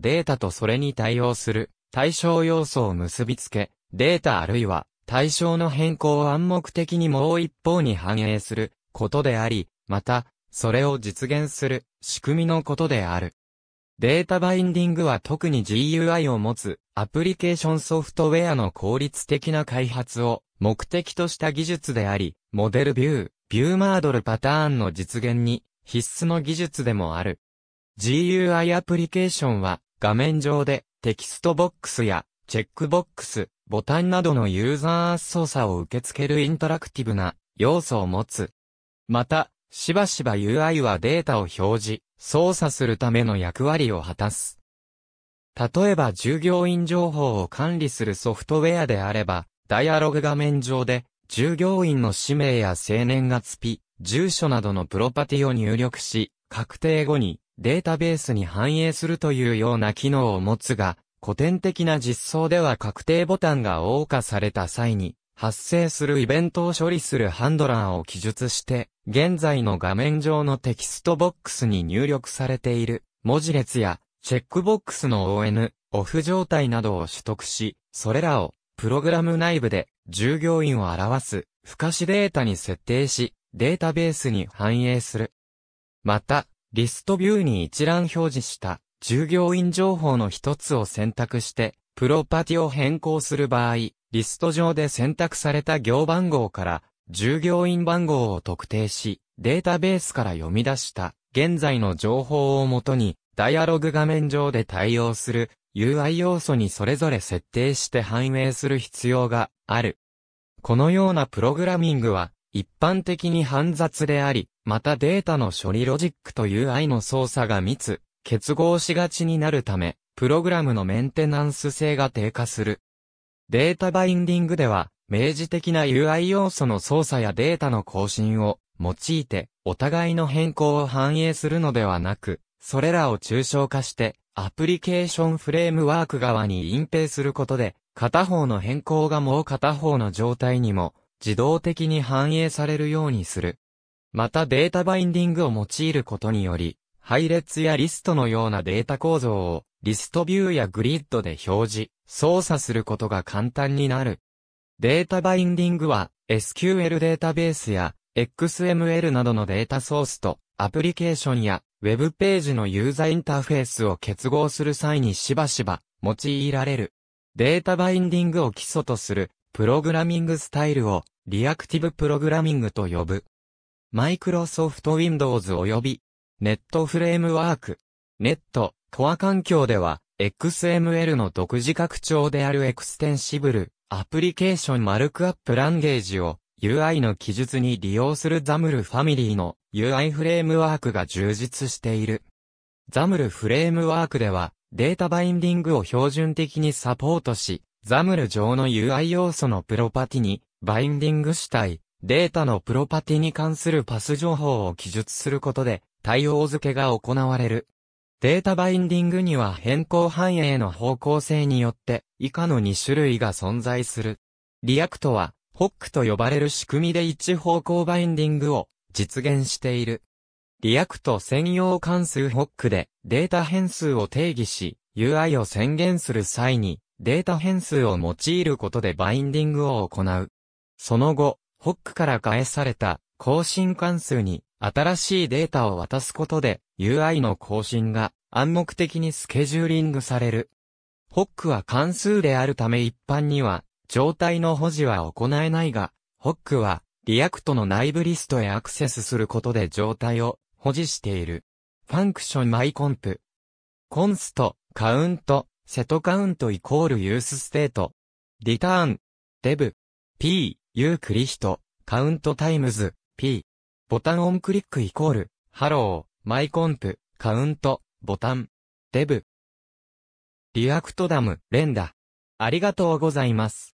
データとそれに対応する対象要素を結びつけ、データあるいは対象の変更を暗黙的にもう一方に反映することであり、また、それを実現する仕組みのことである。データバインディングは特に GUI を持つアプリケーションソフトウェアの効率的な開発を目的とした技術であり、モデルビュー、ビューマードルパターンの実現に必須の技術でもある。GUI アプリケーションは画面上でテキストボックスやチェックボックス、ボタンなどのユーザー操作を受け付けるインタラクティブな要素を持つ。また、しばしば UI はデータを表示、操作するための役割を果たす。例えば従業員情報を管理するソフトウェアであれば、ダイアログ画面上で、従業員の氏名や生年月日、住所などのプロパティを入力し、確定後にデータベースに反映するというような機能を持つが、古典的な実装では確定ボタンが謳歌された際に、発生するイベントを処理するハンドラーを記述して、現在の画面上のテキストボックスに入力されている文字列やチェックボックスの ON、オフ状態などを取得し、それらをプログラム内部で従業員を表す不可視データに設定し、データベースに反映する。また、リストビューに一覧表示した従業員情報の一つを選択して、プロパティを変更する場合、リスト上で選択された行番号から従業員番号を特定し、データベースから読み出した現在の情報をもとに、ダイアログ画面上で対応する UI 要素にそれぞれ設定して反映する必要がある。このようなプログラミングは一般的に煩雑であり、またデータの処理ロジックという愛の操作が密、結合しがちになるため、プログラムのメンテナンス性が低下する。データバインディングでは、明示的な UI 要素の操作やデータの更新を用いて、お互いの変更を反映するのではなく、それらを抽象化して、アプリケーションフレームワーク側に隠蔽することで、片方の変更がもう片方の状態にも自動的に反映されるようにする。またデータバインディングを用いることにより、配列やリストのようなデータ構造をリストビューやグリッドで表示、操作することが簡単になる。データバインディングは SQL データベースや XML などのデータソースとアプリケーションや Web ページのユーザーインターフェースを結合する際にしばしば用いられる。データバインディングを基礎とするプログラミングスタイルをリアクティブプログラミングと呼ぶ。マイクロソフト Windows 及び、ネットフレームワーク。ネット、コア環境では、XML の独自拡張であるエクステンシブル、アプリケーションマルクアップランゲージを、UI の記述に利用するザムルファミリーの UI フレームワークが充実している。ザムルフレームワークでは、データバインディングを標準的にサポートし、ザムル上の UI 要素のプロパティにバインディング主体、データのプロパティに関するパス情報を記述することで、対応付けが行われる。データバインディングには変更反映の方向性によって以下の2種類が存在する。リアクトは、ホックと呼ばれる仕組みで一方向バインディングを実現している。リアクト専用関数ホックでデータ変数を定義し、UI を宣言する際にデータ変数を用いることでバインディングを行う。その後、ホックから返された更新関数に新しいデータを渡すことで UI の更新が暗黙的にスケジューリングされる。ホックは関数であるため一般には状態の保持は行えないが、ホックはリアクトの内部リストへアクセスすることで状態を保持している。ファンクションマイコンプ。コンスト、カウント、セトカウントイコールユースステート。リターン、デブ、p。ユークリヒト、カウントタイムズ、P。ボタンオンクリックイコール、ハロー、マイコンプ、カウント、ボタン、デブ。リアクトダム、連打。ありがとうございます。